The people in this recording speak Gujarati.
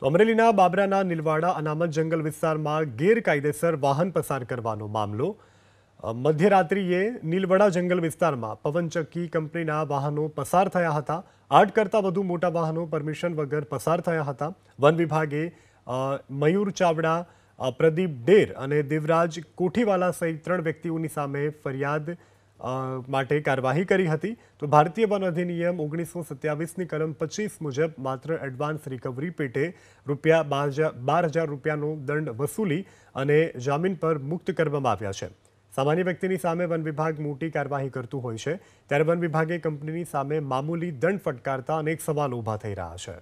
તો અમરેલીના બાબરાના નિલવાડા અનામત જંગલ વિસ્તારમાં ગેરકાયદેસર વાહન પસાર કરવાનો મામલો મધ્યરાત્રિએ નીલવડા જંગલ વિસ્તારમાં પવનચક્કી કંપનીના વાહનો પસાર થયા હતા આઠ કરતાં વધુ મોટા વાહનો પરમિશન વગર પસાર થયા હતા વન વિભાગે મયુર ચાવડા પ્રદીપ ડેર અને દેવરાજ કોઠીવાલા સહિત ત્રણ વ્યક્તિઓની સામે ફરિયાદ માટે કાર્યવાહી કરી હતી તો ભારતીય વન અધિનિયમ ઓગણીસો સત્યાવીસની કલમ પચીસ મુજબ માત્ર એડવાન્સ રિકવરી પેટે રૂપિયા બાર હજાર બાર હજાર રૂપિયાનો દંડ વસૂલી અને જામીન પર મુક્ત કરવામાં આવ્યા છે સામાન્ય વ્યક્તિની સામે વન વિભાગ મોટી કાર્યવાહી કરતું હોય છે ત્યારે વન વિભાગે કંપનીની સામે મામૂલી દંડ ફટકારતા અનેક સવાલો ઊભા થઈ રહ્યા છે